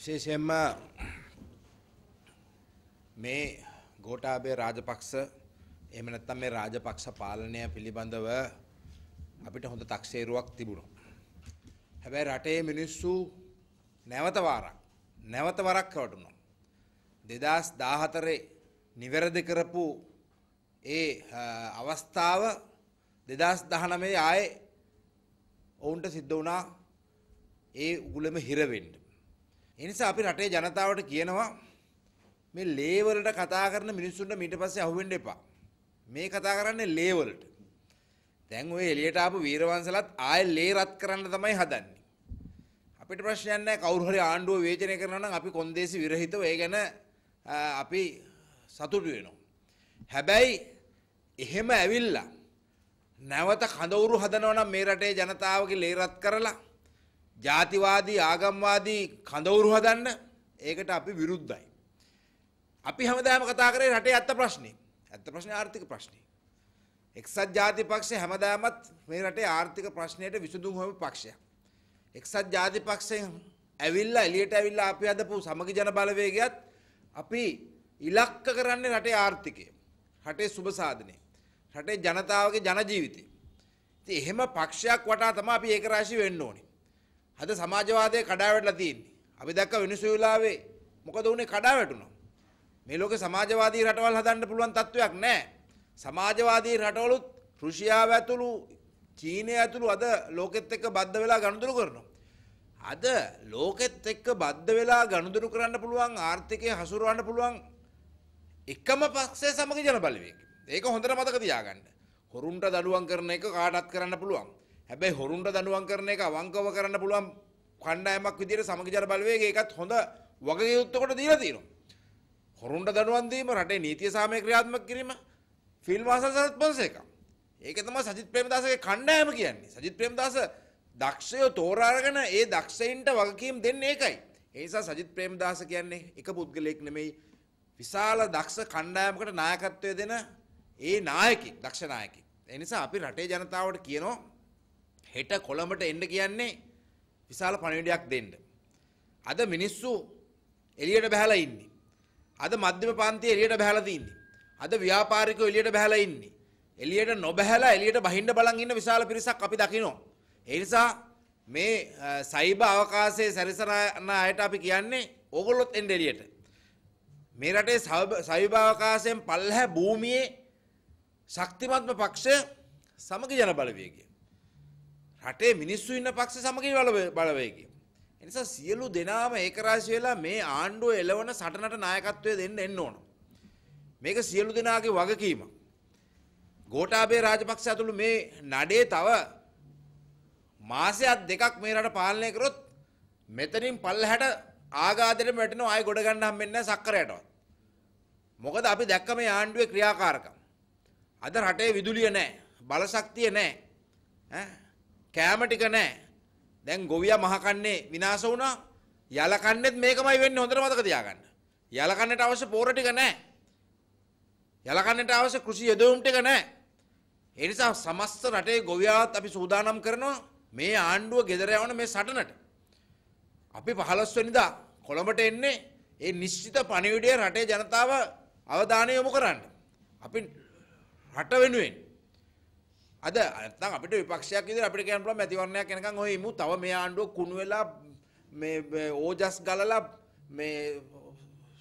විශේෂයෙන්ම මේ ගෝඨාභය රාජපක්ෂ එහෙම නැත්නම් මේ රාජපක්ෂ පාලනය පිළිබඳව අපිට හොඳ තක්සේරුවක් තිබුණා. හැබැයි රටේ මිනිස්සු නැවත වාරක් නැවත වරක් රවටුණා. 2014 නිවැරදි කරපු ඒ අවස්ථාව 2019 ආයේ ඔවුන්ට සිද්ධ වුණා ඒ උගුලම හිර වෙන්න. එනිසා අපි රටේ ජනතාවට කියනවා මේ ලේවලට කතා කරන මිනිස්සුන්ට මීට පස්සේ අහුවෙන්න එපා. මේ කතා කරන්නේ ලේවලට. දැන් ඔය එළියට ආපු වීරවංශලත් ආයෙ ලේ රත් කරන්න තමයි හදන්නේ. අපිට ප්‍රශ්නයක් නැහැ කවුරු හරි ආණ්ඩුව වේචනය කරනවා නම් අපි කොන්දේසි විරහිතව ඒ ගැන අපි සතුටු වෙනවා. හැබැයි එහෙම ඇවිල්ලා නැවත කඳවුරු හදනවා නම් මේ රටේ ජනතාවගේ ලේ රත් කරලා ජාතිවාදී ආගම්වාදී කඳවුරු හදන්න ඒකට අපි විරුද්ධයි. අපි හැමදාම කතා කරේ රටේ ඇත්ත ප්‍රශ්නේ. ඇත්ත ප්‍රශ්නේ ආර්ථික ප්‍රශ්නේ. එක්සත් ජාතික පක්ෂය හැමදාමත් මේ රටේ ආර්ථික ප්‍රශ්නයට විසඳුම් හොයන පක්ෂයක්. එක්සත් ජාතික පක්ෂයෙන් ඇවිල්ලා එළියට ඇවිල්ලා අපි හදපු සමගි ජන බලවේගයත් අපි ඉලක්ක කරන්නේ රටේ ආර්ථිකය. රටේ සුබ සාධනය. රටේ ජනතාවගේ ජන ජීවිතය. ඉතින් එහෙම පක්ෂයක් වටා තමයි අපි ඒකරාශී වෙන්න ඕනේ. අද සමාජවාදය කඩා වැටලා තියෙන්නේ. අපි දැක්ක වෙනසුවෙලාවේ මොකද වුනේ කඩා වැටුණා. මේ ලෝකේ සමාජවාදී රටවල් හදන්න පුළුවන් තත්වයක් නැහැ. සමාජවාදී රටවලුත් රුසියාව ඇතුළු චීනය ඇතුළු අද ලෝකෙත් එක්ක බද්ධ වෙලා ගනුදෙනු කරනවා. අද ලෝකෙත් එක්ක බද්ධ වෙලා ගනුදෙනු කරන්න පුළුවන් ආර්ථිකය හසුරවන්න පුළුවන් එකම පක්ෂය සමග ජන බලවේග. ඒක හොඳට මතක තියාගන්න. හොරුන්ට දඩුවම් කරන එක කාටත් කරන්න පුළුවන්. හැබැයි හොරුන්ට දඬුවම් කරන එක අවංකව කරන්න පුළුවන් කණ්ඩායමක් විදිහට සමගිජාල බලවේගය ඒකත් හොඳ වගකීම්කට දීලා තියෙනවා. හොරුන්ට දඬුවම් දීම රටේ නීතිය සාමය ක්‍රියාත්මක කිරීම ෆිල් වාසල් සරත් පොන්සේක. ඒක තමයි සජිත් ප්‍රේමදාසගේ කණ්ඩායම කියන්නේ. සජිත් ප්‍රේමදාස දක්ෂය තෝරා අරගෙන ඒ දක්ෂයින්ට වගකීම් දෙන්නේ ඒකයි. ඒ නිසා සජිත් ප්‍රේමදාස කියන්නේ එක පුද්ගලයෙක් නෙමෙයි විශාල දක්ෂ කණ්ඩායමකට නායකත්වය දෙන ඒ නායකෙක්, දක්ෂ නායකෙක්. ඒ නිසා අපි රටේ ජනතාවට කියනවා හෙට කොළඹට එන්න කියන්නේ විශාල පණිවිඩයක් දෙන්න. අද මිනිස්සු එළියට බහැලා ඉන්නේ. අද මධ්‍යම පාන්තිය එළියට බහැලා තින්නේ. අද ව්‍යාපාරිකයෝ එළියට බහැලා ඉන්නේ. එළියට නොබහැලා එළියට බහින්න බලන් ඉන්න විශාල පිරිසක් අපි දකිනවා. ඒ නිසා මේ සයිබ අවකාශයේ සැරිසරන අයට අපි කියන්නේ ඕගොල්ලොත් එන්න එළියට. මේ රටේ සයිබ අවකාශයෙන් පල්හැ භූමියේ ශක්තිමත්ම පක්ෂ සමග ජන බලවේගය. රටේ මිනිස්සු ඉන්න පක්ෂ සමගින් බලවේගය. එනිසා සියලු දෙනාම ඒකරාශී වෙලා මේ ආණ්ඩුව එළවන සටනට නායකත්වය දෙන්න එන්න ඕන. මේක සියලු දෙනාගේ වගකීම. ගෝඨාභය රාජපක්ෂ ඇතුළු මේ නඩේ තව මාසයක් දෙකක් මේ රට පාලනය කරොත් මෙතනින් පල්ලහැට ආගාදරෙම වැටෙනවා ආයෙ ගොඩ ගන්න හම්බෙන්නේ නැහැ සක්කරයටවත්. මොකද අපි දැක්ක මේ ආණ්ඩුවේ ක්‍රියාකාරකම්. අද රටේ විදුලිය නැහැ, බලශක්තිය නැහැ. ඈ කෑම ටික නැහැ. දැන් ගොවියා මහ කන්නේ විනාශ වුණා. යල කන්නේත් මේකමයි වෙන්නේ හොඳට මතක තියාගන්න. යල කන්නට අවශ්‍ය පෝර ටික නැහැ. යල කන්නට අවශ්‍ය කෘෂි යොදවුම් ටික නැහැ. ඒ නිසා සමස්ත රටේ ගොවියාත් අපි සූදානම් කරනවා මේ ආණ්ඩුව ගෙදර යවන මේ සටනට. අපි 15 වෙනිදා කොළඹට එන්නේ ඒ නිශ්චිත පණිවිඩය රටේ ජනතාව අවධානය යොමු කරන්න. අපි රට වෙනුවෙන් අද අත්තන් අපිට විපක්ෂයක් විදිහට අපිට කියන්න පුළුවන් මැතිවරණයක් එනකන් ඔය ඉමු තව මේ ආණ්ඩුව කුණු වෙලා මේ ඕජස් ගලලා මේ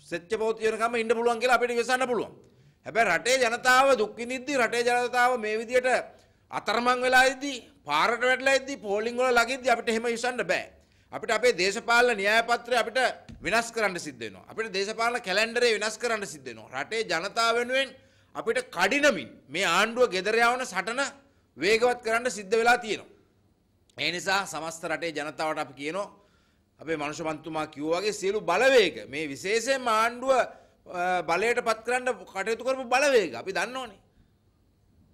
සෙච්ච පොත් වෙනකම් ඉන්න පුළුවන් කියලා අපිට විශ්වාස පුළුවන්. හැබැයි රටේ ජනතාව දුක් විඳින්දි රටේ ජනතාව මේ විදිහට අතරමං වෙලා ඉද්දි පාරට වැටලා ඉද්දි පෝලිං වල ළඟින්දි අපිට එහෙම විශ්වන්න බෑ. අපිට අපේ දේශපාලන න්‍යායපත්‍රය අපිට වෙනස් කරන්න සිද්ධ වෙනවා. අපිට දේශපාලන කැලෙන්ඩරේ වෙනස් කරන්න සිද්ධ වෙනවා. රටේ ජනතාව වෙනුවෙන් අපිට කඩිනමින් මේ ආණ්ඩුව ගෙදර යවන සටන වේගවත් කරන්න සිද්ධ වෙලා තියෙනවා. ඒ නිසා සමස්ත රටේ ජනතාවට අපි කියනවා අපේ මනුෂ්‍ය මන්තුමා කිව්වා වගේ සියලු බලවේග මේ විශේෂයෙන්ම ආණ්ඩුව බලයට පත් කරන්න කටයුතු කරපු බලවේග අපි දන්නෝනේ.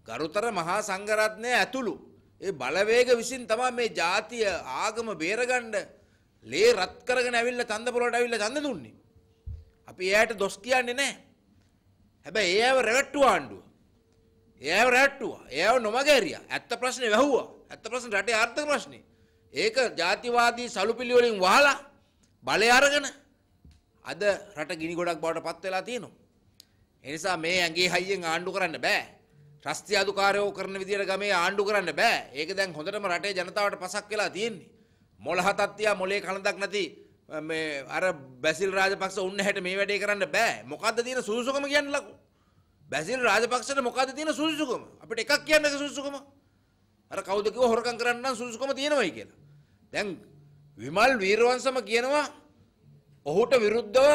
ගරුතර මහා සංඝරත්නය ඇතුළු ඒ බලවේග විසින් තමයි මේ ජාතිය ආගම බේරගන්න ලේ රත් කරගෙන ඇවිල්ලා චන්දපොරට ඇවිල්ලා ඡන්ද දුන්නේ. අපි එයාට දොස් කියන්නේ නැහැ. හැබැයි ඒව රැවට්ටුව ආණ්ඩුව. ඒව රැට්ටුවා ඒව නොමගෑරිය ඇත්ත ප්‍රශ්නය වැැහ්වා ඇත්ත ප්‍රශ්න රටේ ආර්ථක ප්‍රශ්නය ඒක ජාතිවාදී සලුපිළිවලින් වහලා බලය අරගෙන අද රට ගිනි ගොඩක් බවට පත් වෙලා තියෙනවා. එනිසා මේ ඇගේ හයියෙන් ආණ්ඩු කරන්න බෑ. ත්‍රස්ති අධිකාරයෝ කරන විදිහට ගමේ ආණ්ඩු කරන්න බෑ. ඒක දැන් හොඳටම රටේ ජනතාවට පසක් වෙලා තියෙන්නේ. මොළහතක් තියා මොලේ කලඳක් නැති මේ අර බැසිල් රාජපක්ෂ උන්න හැට මේ වැඩේ කරන්න බෑ. මොකද්ද තියෙන සුසුකම කියන්නේ ලකෝ. බැසිල් රාජපක්ෂට මොකද තියෙන සුදුසුකම? අපිට එකක් කියන්නක සුදුසුකම. අර කවුද කිව්ව හොරකම් කරන්න නම් සුදුසුකම තියෙනවයි කියලා. දැන් විමල් වීරවංශම කියනවා ඔහුට විරුද්ධව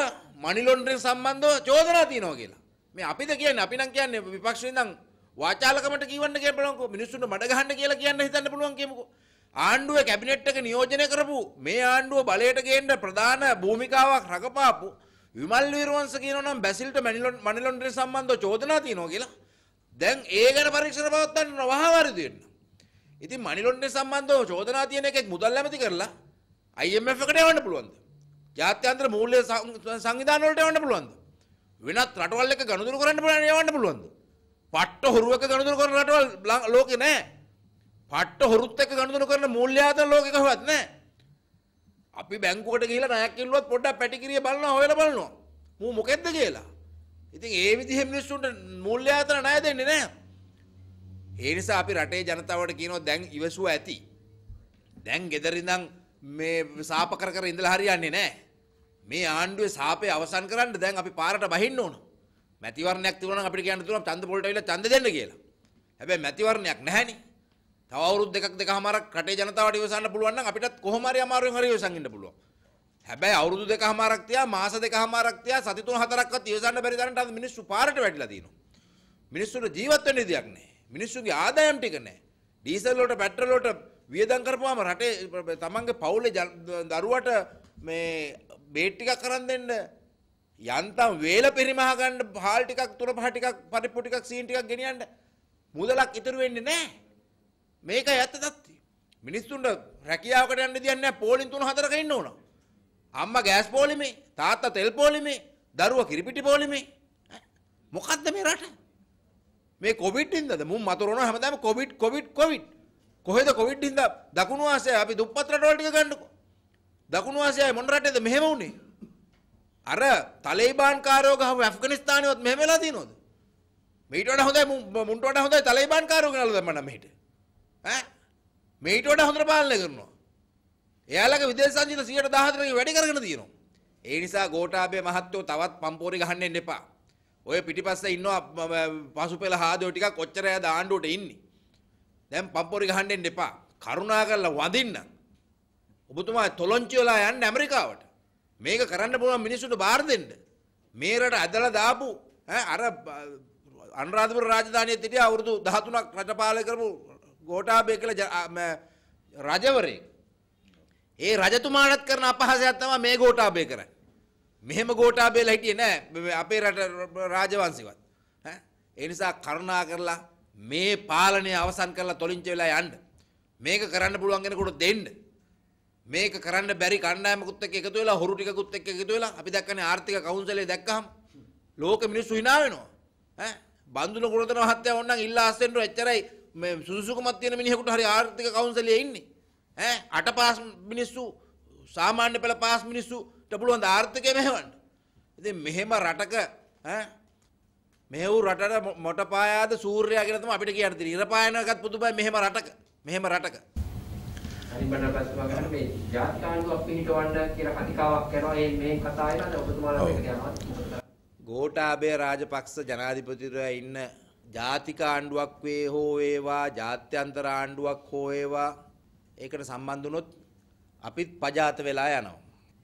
මනි ලොන්ඩරින් සම්බන්ධව චෝදනා තියෙනවා කියලා. මේ අපිද කියන්නේ අපි නම් කියන්නේ විපක්ෂේ ඉඳන් වාචාලකමට කියවන්න කියලා බලන්නකෝ මිනිස්සුන්ට මඩ ගහන්න කියලා කියන්න හිතන්න පුළුවන් කියමුකෝ. ආණ්ඩුවේ කැබිනට් එක නියෝජනය කරපු මේ ආණ්ඩුව බලයට ගේන්න ප්‍රධාන භූමිකාවක් රකපාපු විමල් විරවංශ කියනවා නම් බැසිල්ට මනි ලොන්ඩරින් සම්බන්ධව චෝදනා තියෙනවා කියලා. දැන් ඒ ගැන පරීක්ෂණ පවත්වන්න වහවරුදු වෙන්න. ඉතින් මනි ලොන්ඩරින් සම්බන්ධව චෝදනා තියෙන එකෙක් මුදල් ඇමති කරලා IMF එකට යවන්න පුළුවන්ද? ජාත්‍යන්තර මූල්‍ය සංවිධාන වලට යවන්න පුළුවන්ද? වෙනත් රටවල් එක ගනුදෙනු කරන්න පුළුවන් යවන්න පුළුවන්ද? පට්ට හොරුවක ගනුදෙනු කරන රටවල් ලෝකේ නැහැ. පට්ට හොරුත් එක්ක ගනුදෙනු කරන මූල්‍ය ආතන ලෝකේ කවවත් නැහැ. අපි බැංකුවට ගිහිලා ණයක් කිල්ලුවත් පොඩ්ඩක් පැටිකිරිය බලනවා හොයලා බලනවා. මූ මොකෙද්ද කියලා. ඉතින් ඒ විදිහේ මිනිස්සුන්ට මූල්‍ය ආයතන ණය දෙන්නේ නැහැ. ඒ නිසා අපි රටේ ජනතාවට කියනවා දැන් ඉවසුව ඇති. දැන් ගෙදර ඉඳන් මේ සාප කර කර ඉඳලා හරියන්නේ නැහැ. මේ ආණ්ඩුවේ සාපේ අවසන් කරන්න දැන් අපි පාරට බහින්න ඕන. මැතිවරණයක් තිබුණා නම් අපිට කියන්න දුන්නා ඡන්ද පොලට අවිලා ඡන්ද දෙන්න කියලා. හැබැයි මැතිවරණයක් නැහැනේ. තව අවුරුදු දෙකක් දෙකමාරක් රටේ ජනතාවට ඉවසන්න පුළුවන් නම් අපිටත් කොහොම හරි අමාරුවෙන් හරි ඉවසන් ඉන්න පුළුවන්. හැබැයි අවුරුදු දෙකමාරක් තියා මාස දෙකමාරක් තියා සති තුන හතරක්වත් ඉවසන්න බැරි තරමට අද මිනිස්සු පාරට වැටිලා තියෙනවා. මිනිස්සුන්ට ජීවත් වෙන්න දෙයක් නැහැ. මිනිස්සුන්ගේ ආදායම් ටික නැහැ. ඩීසල් වලට පෙට්‍රල් වලට වියදම් කරපුවාම රටේ තමන්ගේ පවුලේ දරුවට මේ බේට් ටිකක් කරන් දෙන්න යන්තම් වේල පරිමහ ගන්න හාල් ටිකක් තුර පහ ටිකක් පරිප්පු ටිකක් සීන් ටිකක් ගෙනියන්න මුදලක් ඉතුරු වෙන්නේ නැහැ මේකයි ඇත්ත තත්ති. මිනිස්සුන්ට රැකියාවකට යන්න දෙයක් නැහැ. පෝලින් තුන හතරක ඉන්න ඕන. අම්මා ගෑස් පෝලිමේ, තාත්තා තෙල් පෝලිමේ, දරුවා කිරිපිටි පෝලිමේ. මොකද්ද මේ රට? මේ කොවිඩ් හින්දාද? මුන් මතරනවා හැමදාම කොවිඩ් කොවිඩ් කොවිඩ්. කොහෙද කොවිඩ් හින්දා දකුණු ආසියාවේ අපි දුප්පත් රටවල් ටික ගන්නකෝ. දකුණු ආසියාවේ මොන රටේද මෙහෙම වුනේ? අර තලෙයිබාන් කාරෝ ගහව ඇෆ්ගනිස්තානියවත් මෙහෙම වෙලා තියෙනවද? මීට වඩා හොඳයි මුන්ට වඩා හොඳයි තලෙයිබාන් කාරෝ ගනලා දැම්මනම් මෙහෙට. ඈ මේට වඩා හොඳට පාලනය කරනවා. එයාලගේ විදේශ සංචිත 114කින් වැඩි කරගෙන තියෙනවා. ඒ නිසා ගෝඨාභය මහත්තයෝ තවත් පම්පෝරි ගහන්න එන්න එපා. ඔය පිටිපස්සේ ඉන්නවා පසුපෙළ හාදෝ ටිකක් ඔච්චර ඈ දාණ්ඩුවට ඉන්නේ. දැන් පම්පෝරි ගහන්න එන්න එපා. කරුණා කරලා වඳින්න. ඔබතුමා තොලොංචි වෙලා යන්න ඇමරිකාවට. මේක කරන්න පුළුවන් මිනිස්සුන්ට බාර දෙන්න. මේ රට ඇදලා දාපු අර අනුරාධපුර රාජධානියේ සිටිය අවුරුදු 13ක් රටපාලනය කරපු ගෝටාබේ කියලා රජවරේ. ඒ රජතුමාටත් කරන අපහාසයක් තමයි මේ ගෝටාබේ කරන්නේ. මෙහෙම ගෝටාබේලා හිටියේ නෑ අපේ රට රාජවංශිකවත්. ඈ ඒ නිසා කරුණා කරලා මේ පාලනය අවසන් කරලා තොලින්ච වෙලා යන්න. මේක කරන්න පුළුවන් කෙනෙකුට දෙන්න. මේක කරන්න බැරි කණ්ඩායමකුත් එක්ක එකතු වෙලා හොරු ටිකකුත් එක්ක එකතු වෙලා අපි දැක්කනේ ආර්ථික කවුන්සලයේ දැක්කහම ලෝක මිනිස්සු hina වෙනවා. ඈ බන්දුල ගුණතන මහත්තයා ඕනනම් ඉල්ලා අස්සෙන්ට එච්චරයි මේ සුදුසුකමක් තියෙන මිනිහෙකුට හරි ආර්ථික කවුන්සලයේ ඉන්නේ. ඈ අට පාස් මිනිස්සු සාමාන්‍ය පෙළ පාස් මිනිස්සුට පුළුවන් ආර්ථිකය මෙහෙවන්න. ඉතින් මෙහෙම රටක ඈ මෙහෙව් රටට මොටපායාද සූර්යයා කියලා තමයි අපිට කියන්න තියෙන්නේ. ඉරපායනකත් පුදුමයි මෙහෙම රටක. මෙහෙම රටක. හරි මේ ජාත්‍යාණුවක් පිළිටවන්න කියලා කතිකාවක් කරනවා. මේ මේ කතාව එනද ඔබතුමාලා මේක යනවා. ගෝඨාභය රාජපක්ෂ ජනාධිපතිතුමා ඉන්න ජාතික ආණ්ඩුවක් වේ හෝ වේවා ජාත්‍යන්තර ආණ්ඩුවක් හෝ වේවා ඒකට සම්බන්ධ වුණොත් අපිත් පජාත වෙලා යනවා.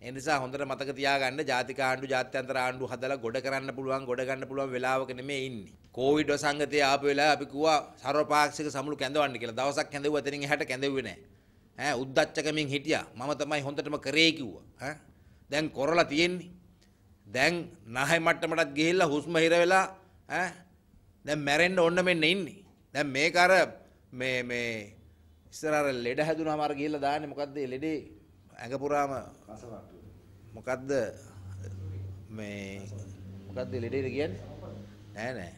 ඒ නිසා හොඳට මතක තියාගන්න ජාතික ආණ්ඩු ජාත්‍යන්තර ආණ්ඩු හදලා ගොඩ කරන්න පුළුවන් ගොඩ ගන්න පුළුවන් වෙලාවක නෙමෙයි ඉන්නේ. කොවිඩ් වසංගතය ආපු වෙලාව අපි කිව්වා සර්වපාක්ෂික සමුළු කැඳවන්න කියලා. දවසක් කැඳවුවා එතනින් එහාට කැඳෙව්වේ නැහැ. ඈ උද්දච්චකමින් හිටියා. මම තමයි හොඳටම කරේ කිව්වා. ඈ දැන් කොරලා තියෙන්නේ. දැන් නැහැ මට්ටමටත් ගිහිල්ලා හුස්ම හිර වෙලා ඈ දැන් මැරෙන්න ඔන්න මෙන්න ඉන්නේ. දැන් මේක අර මේ මේ ඉස්සර අර ලෙඩ හැදුනම අර ගිහිල්ලා දාන්නේ මොකද්ද ඒ ලෙඩේ ඇඟ පුරාම මොකද්ද මේ මොකද්ද ලෙඩේට කියන්නේ? නෑ නෑ.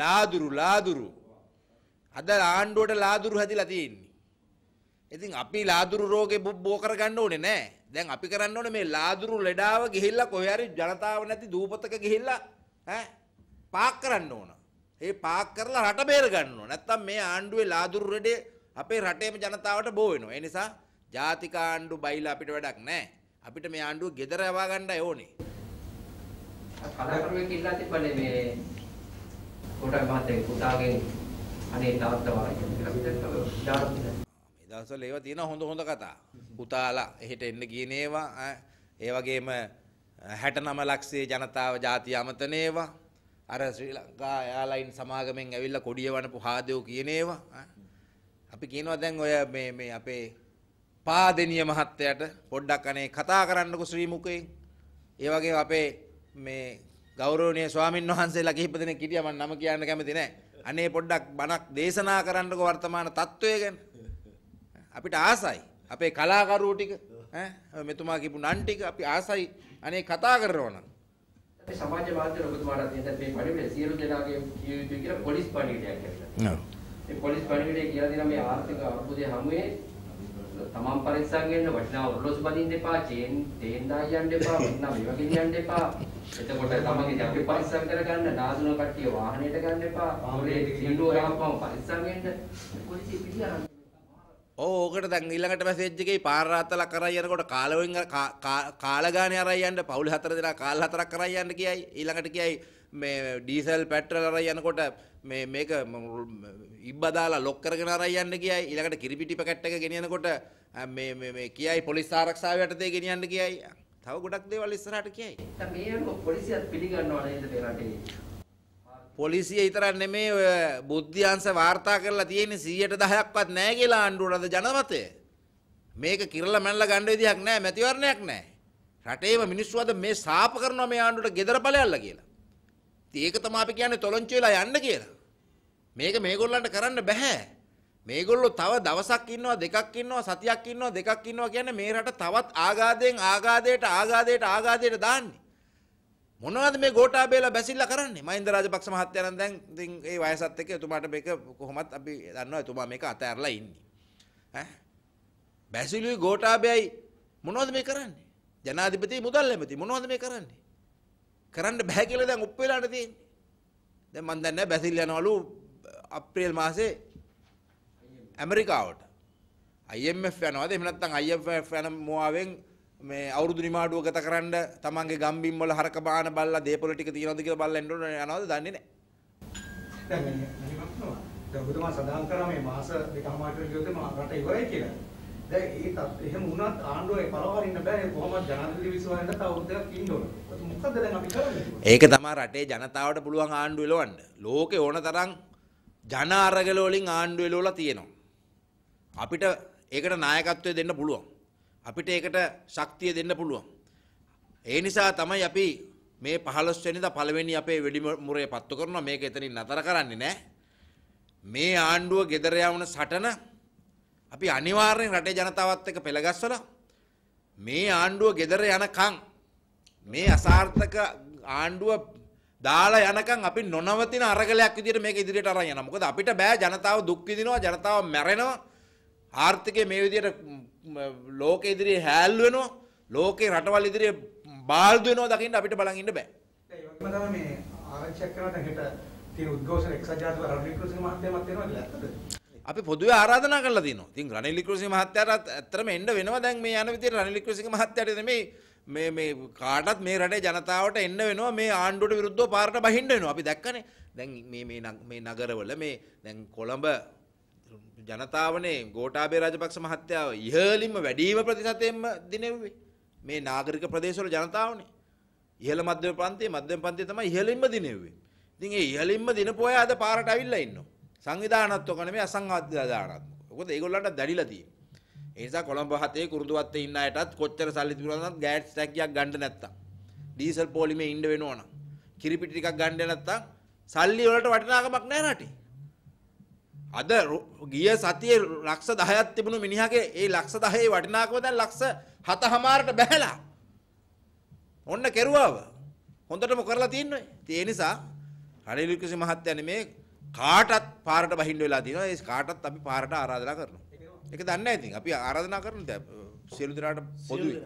ලාදුරු ලාදුරු අද ආණ්ඩුවට ලාදුරු හැදිලා තියෙන්නේ. ඉතින් අපි ලාදුරු රෝගේ බෝ කරගන්න ඕනේ නෑ. දැන් අපි කරන්න ඕනේ මේ ලාදුරු ලෙඩාව ගිහිල්ලා කොහේ හරි ජනතාව නැති දූපතක ගිහිල්ලා ඈ පාක් කරන්න ඕන. ඒ පාක් කරලා රට බේර ගන්න ඕන. නැත්තම් මේ ආණ්ඩුවේ ලාදුරු රෙඩේ අපේ රටේම ජනතාවට බෝ වෙනවා. ඒ නිසා ජාතික ආණ්ඩු බයිලා අපිට වැඩක් නැහැ. අපිට මේ ආණ්ඩුව gedara යවා ගන්නයි ඕනේ. කලාකරුවෙක් ඉල්ලා තිබ්බනේ මේ කොටක් මහත්තයා පුතාගෙන් අනේ තාත්තා වගේ කියලා පිටට දාලා දවසල ඒව තියෙන හොඳ හොඳ කතා. පුතාලා එහෙට එන්න කියන ඒවා ඒ වගේම 69 ලක්ෂයේ ජනතාව ජාතිය අමතන ඒවා අර ශ්‍රී ලංකා එයාලයින් සමාගමෙන් ඇවිල්ලා කොඩිය වනපු හාදයෝ කියන ඒවා අපි කියනවා දැන් ඔය මේ මේ අපේ පාදෙනිය මහත්තයාට පොඩ්ඩක් අනේ කතා කරන්නකෝ ශ්‍රී මුකයෙන් ඒ වගේ අපේ මේ ගෞරවනීය ස්වාමින් වහන්සේලා කිහිප දෙනෙක් හිටියා මම නම කියන්න කැමති නැහැ අනේ පොඩ්ඩක් බණක් දේශනා කරන්නකෝ වර්තමාන තත්වය ගැන අපිට ආසයි අපේ කලාකරුවෝ ටික ඈ මෙතුමා කියපු නන් ටික අපි ආසයි අනේ කතා කරනවා නම් අපි සමාජ මාධ්‍ය ඔබතුමාට දෙන්න මේ පරිවර්තන සියලු දෙනාගේ කිය යුතුයි කියලා පොලිස් පණිවිඩයක් ඇවිල්ලා. ඔව්. මේ පොලිස් පණිවිඩය කියලා දෙන මේ ආර්ථික අර්බුදයේ හමුවේ තමන් පරිස්සම් වෙන්න වටිනා ඔරලෝසු බඳින්න එපා චේන් තේන් දායන්න එපා වටිනා මේවකින් යන්න එපා එතකොට තමන්ගේ ජප්පි පරිස්සම් කරගන්න නාසුන කට්ටිය වාහනයට ගන්න එපා ආවලේ හින්දු රාම්පම් පරිස්සම් වෙන්න පොලිසිය පිළිගන්න ඕකට දැන් ඊළඟට මැසේජ් එකේ පාර රාත්තලක් කරයි යනකොට කාලවෙන් කාලගානේ අරයි යන්න පවුල හතර දෙනා කාල හතරක් කරයි යන්න කියයි ඊළඟට කියයි මේ ඩීසල් පෙට්‍රල් අරයි යනකොට මේ මේක ඉබ්බ දාලා ලොක් කරගෙන අරයි යන්න කියයි ඊළඟට කිරිපිටි පැකට් එක ගෙනියනකොට මේ මේ මේ කියයි පොලිස් ආරක්ෂාව යටතේ ගෙනියන්න කියයි තව ගොඩක් දේවල් ඉස්සරහට කියයි. මේ පොලිසියත් පිළිගන්නව නේද මේ රටේ? පොලිසිය විතරක් නෙමේ ඔය බුද්ධ්‍යංශ වාර්තා කරලා තියෙන්නේ 110ක්වත් නැහැ කියලා ආණ්ඩුවනද ජනමතය. මේක කිරලා මැනලා ගන්න විදිහක් නැහැ මැතිවරණයක් නැහැ. රටේම මිනිස්සු අද මේ සාප කරනවා මේ ආණ්ඩුවට gedara ඵලයල්ලා කියලා. ඉතින් ඒක තමයි අපි කියන්නේ තොලොංචු වෙලා යන්න කියලා. මේක මේගොල්ලන්ට කරන්න බෑ. මේගොල්ලෝ තව දවසක් ඉන්නවා දෙකක් ඉන්නවා සතියක් ඉන්නවා දෙකක් ඉන්නවා කියන්නේ මේ රට තවත් ආගාදයෙන් ආගාදයට ආගාදයට ආගාදයට දාන්නේ. මොනවද මේ ගෝඨාභයලා බැසිල්ලා කරන්නේ මහින්ද රාජපක්ෂ මහත්තයානම් දැන් ඉතින් ඒ වයසත් එක්ක එතුමාට මේක කොහොමත් අපි දන්නවා එතුමා මේක අතහැරලා ඉන්නේ ඈ බැසිලුයි ගෝඨාභයයි මොනවද මේ කරන්නේ ජනාධිපති මුදල් ඇමති මොනවද මේ කරන්නේ කරන්න බෑ කියලා දැන් ඔප්පු වෙලාට තියෙන්නේ දැන් මන් දන්නේ බැසිල් යනවලු අප්‍රේල් මාසේ ඇමරිකාවට IMF යනවාද එහෙම නැත්නම් IMF යන මොවාවෙන් මේ අවුරුදු නිමාඩුව ගත කරන්න තමන්ගේ ගම්බිම් වල හරක බාන බල්ලා දේපොළ ටික තියනවද කියලා බලලා ඉන්න ඕනේ යනවද දන්නේ නැහැ. දැන් මේ ඔබතුමා සඳහන් කරා මේ මාස දෙකමාරට ගියොත් මම රට ඉවරයි කියලා. දැන් ඒ තත් එහෙම වුණත් ආණ්ඩුවේ පළවරින්න බෑ කොහොමද ජනාධිපති විශ්වාසයෙන්ද තව උදයක් ඉන්න ඕන. මොකද දැන් අපි කරන්නේ? ඒක තමයි රටේ ජනතාවට පුළුවන් ආණ්ඩුව එලවන්න. ලෝකේ ඕන තරම් ජන අරගල වලින් ආණ්ඩුව එලවලා තියෙනවා. අපිට ඒකට නායකත්වය දෙන්න පුළුවන්. අපිට ඒකට ශක්තිය දෙන්න පුළුවන්. ඒ නිසා තමයි අපි මේ 15 වෙනිදා පළවෙනි අපේ වෙඩිමුරේ පත්තු කරනවා මේක එතනින් නතර කරන්නේ නැහැ. මේ ආණ්ඩුව gedera යවන සටන අපි අනිවාර්යෙන් රටේ ජනතාවත් එක්ක පෙළගස්සලා මේ ආණ්ඩුව gedera යනකම් මේ අසාර්ථක ආණ්ඩුව දාලා යනකම් අපි නොනවතින අරගලයක් විදියට මේක ඉදිරියට අරන් යනවා. මොකද අපිට බෑ ජනතාව දුක් විඳිනවා, ජනතාව මැරෙනවා. ආර්ථිකය මේ විදිහට ලෝක ඉදිරියේ හැල්ලු වෙනවා ලෝකේ රටවල් ඉදිරියේ බාල්දු වෙනවා දකින්න අපිට බලන් ඉන්න බෑ. ඒ වගේම තමයි මේ ආරක්ෂක කරන හෙට තියෙන උද්ඝෝෂණ එක්සත් ජාතික රණවික්‍රමසිංහ මහත්මයාත් වෙනවා කියලා ඇත්තද? අපි පොදුවේ ආරාධනා කරලා තියෙනවා. ඉතින් රනිල් වික්‍රමසිංහ මහත්තයාට ඇත්තටම එන්න වෙනවා දැන් මේ යන විදිහට රනිල් වික්‍රමසිංහ මහත්තයාට නෙමෙයි මේ මේ කාටත් මේ රටේ ජනතාවට එන්න වෙනවා මේ ආණ්ඩුවට විරුද්ධව පාරට බහින්න වෙනවා අපි දැක්කනේ දැන් මේ මේ මේ නගරවල මේ දැන් කොළඹ ජනතාවනේ ගෝටාබේ රාජපක්ෂ මහත්තයාව ඉහළින්ම වැඩිම ප්‍රතිශතයෙන්ම දිනෙව්වේ. මේ නාගරික ප්‍රදේශවල ජනතාවනේ. ඉහළ මධ්‍යම පන්තියේ මධ්‍යම පන්තියේ තමයි ඉහළින්ම දිනෙව්වේ. ඉතින් ඒ ඉහළින්ම දිනපු අය අද පාරට අවිල්ලා ඉන්නවා. සංවිධානාත්මක නෙමෙයි අසංවිධානාත්මක. මොකද ඒගොල්ලන්ට දැඩිලා තියෙන්නේ. ඒ නිසා කොළඹ හතේ කුරුඳුවත්තේ ඉන්න අයටත් කොච්චර සල්ලි තිබුණත් ගෑස් ටැංකියක් ගන්න නැත්තම්. ඩීසල් පොලිමේ ඉන්න වෙනවනම්. කිරිපිටි ටිකක් ගන්න නැත්තම් සල්ලි වලට වටිනාකමක් නැහැ රටේ. අද ගිය සතියේ ලක්ෂ 10ක් තිබුණු මිනිහාගේ ඒ ලක්ෂ 10ේ වටිනාකම දැන් ලක්ෂ 7හමාරට බැහැලා. ඔන්න කෙරුවාව. හොඳටම කරලා තියෙන්නේ. ඒ නිසා රනිල් වික්‍රමසිංහ මහත්තයා මේ කාටත් පාරට බහින්න වෙලා තියෙනවා. ඒ කාටත් අපි පාරට ආරාධනා කරනවා. ඒක දන්නේ නැහැ ඉතින්. අපි ආරාධනා කරනවා සියලු දෙනාට පොදුයි.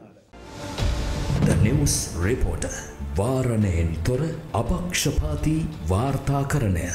The News Reporter වාරණයෙන් තොර අපක්ෂපාතී වාර්තාකරණය